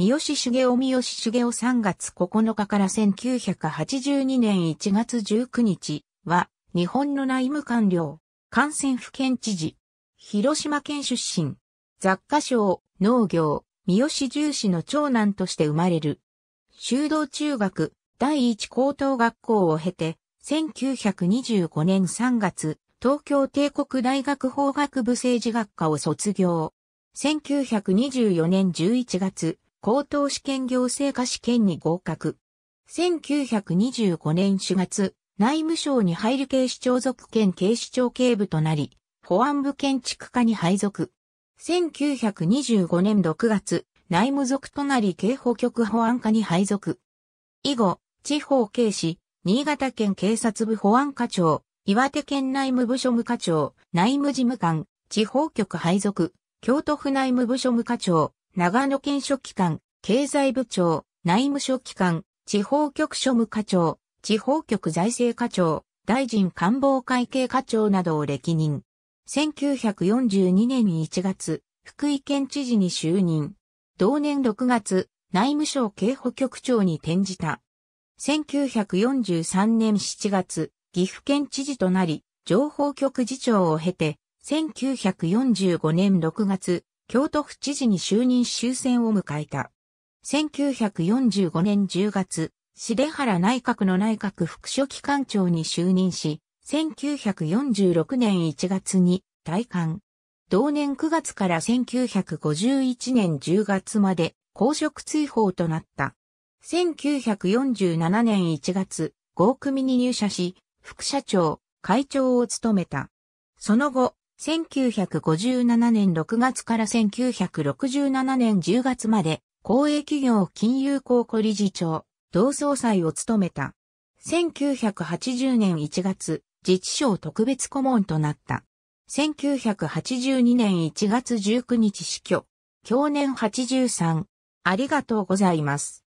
三好茂雄三好茂雄3月9日から1982年1月19日は、日本の内務官僚、感染府県知事、広島県出身、雑貨商、農業、三好重視の長男として生まれる。修道中学、第一高等学校を経て、1925年3月、東京帝国大学法学部政治学科を卒業。1924年11月、高等試験行政科試験に合格。1925年4月、内務省に入る警視庁属兼警視庁警部となり、保安部建築課に配属。1925年6月、内務属となり警保局保安課に配属。以後、地方警視、新潟県警察部保安課長、岩手県内務部庶務課長、内務事務官、地方局配属、京都府内務部庶務課長、長野県書記官、経済部長、内務書記官、地方局庶務課長、地方局財政課長、大臣官房会計課長などを歴任。1942年1月、福井県知事に就任。同年6月、内務省警保局長に転じた。1943年7月、岐阜県知事となり、情報局次長を経て、1945年6月、京都府知事に就任終戦を迎えた。1945年10月、重原内閣の内閣副書記官長に就任し、1946年1月に退官。同年9月から1951年10月まで公職追放となった。1947年1月、合組に入社し、副社長、会長を務めた。その後、1957年6月から1967年10月まで、公営企業金融公庫理事長、同総裁を務めた。1980年1月、自治省特別顧問となった。1982年1月19日死去。去年83。ありがとうございます。